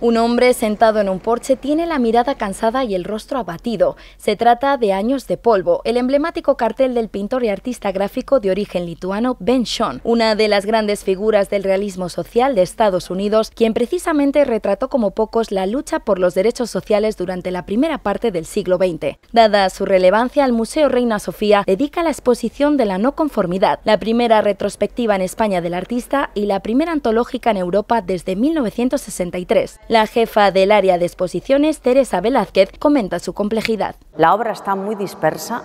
Un hombre sentado en un porche tiene la mirada cansada y el rostro abatido. Se trata de Años de Polvo, el emblemático cartel del pintor y artista gráfico de origen lituano Ben Shon, una de las grandes figuras del realismo social de Estados Unidos, quien precisamente retrató como pocos la lucha por los derechos sociales durante la primera parte del siglo XX. Dada su relevancia, el Museo Reina Sofía dedica la exposición de la no conformidad, la primera retrospectiva en España del artista y la primera antológica en Europa desde 1963. La jefa del área de exposiciones, Teresa Velázquez, comenta su complejidad. La obra está muy dispersa,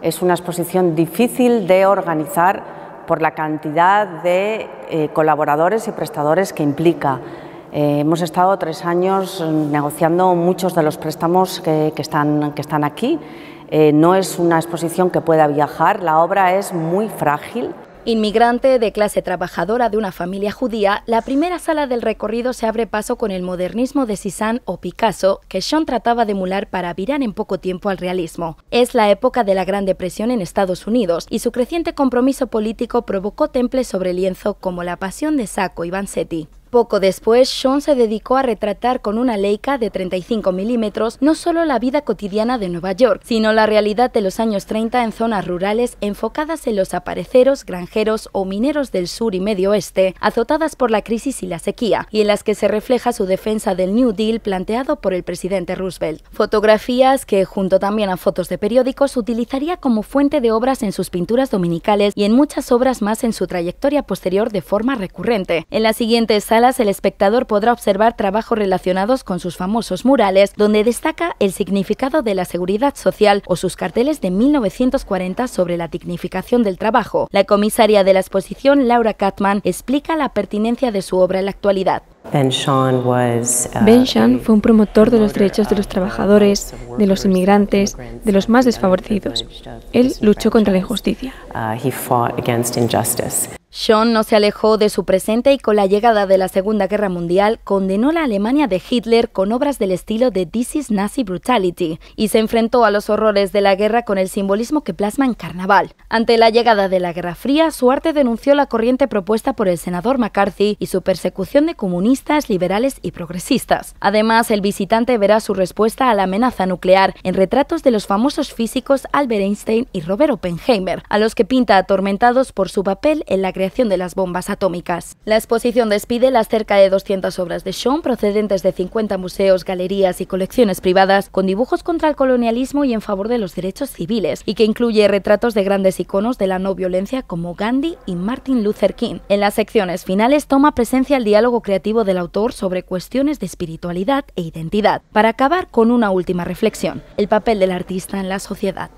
es una exposición difícil de organizar por la cantidad de eh, colaboradores y prestadores que implica. Eh, hemos estado tres años negociando muchos de los préstamos que, están, que están aquí. Eh, no es una exposición que pueda viajar, la obra es muy frágil. Inmigrante de clase trabajadora de una familia judía, la primera sala del recorrido se abre paso con el modernismo de Cézanne o Picasso, que Sean trataba de emular para virar en poco tiempo al realismo. Es la época de la Gran Depresión en Estados Unidos y su creciente compromiso político provocó temples sobre lienzo como La Pasión de Sacco y Vanzetti. Poco después, Sean se dedicó a retratar con una Leica de 35 milímetros no solo la vida cotidiana de Nueva York, sino la realidad de los años 30 en zonas rurales enfocadas en los apareceros, granjeros o mineros del sur y medio oeste, azotadas por la crisis y la sequía, y en las que se refleja su defensa del New Deal planteado por el presidente Roosevelt. Fotografías que, junto también a fotos de periódicos, utilizaría como fuente de obras en sus pinturas dominicales y en muchas obras más en su trayectoria posterior de forma recurrente. En la siguiente sala el espectador podrá observar trabajos relacionados con sus famosos murales, donde destaca el significado de la seguridad social o sus carteles de 1940 sobre la dignificación del trabajo. La comisaria de la exposición, Laura Katman, explica la pertinencia de su obra en la actualidad. Ben Shan uh, fue un promotor de los derechos de los trabajadores, de los inmigrantes, de los más desfavorecidos. Él luchó contra la injusticia. Uh, sean no se alejó de su presente y con la llegada de la Segunda Guerra Mundial condenó la Alemania de Hitler con obras del estilo de This is Nazi Brutality y se enfrentó a los horrores de la guerra con el simbolismo que plasma en Carnaval. Ante la llegada de la Guerra Fría, su arte denunció la corriente propuesta por el senador McCarthy y su persecución de comunistas, liberales y progresistas. Además, el visitante verá su respuesta a la amenaza nuclear en retratos de los famosos físicos Albert Einstein y Robert Oppenheimer, a los que pinta atormentados por su papel en la creación de las bombas atómicas. La exposición despide las cerca de 200 obras de Sean, procedentes de 50 museos, galerías y colecciones privadas con dibujos contra el colonialismo y en favor de los derechos civiles y que incluye retratos de grandes iconos de la no violencia como Gandhi y Martin Luther King. En las secciones finales toma presencia el diálogo creativo del autor sobre cuestiones de espiritualidad e identidad, para acabar con una última reflexión, el papel del artista en la sociedad.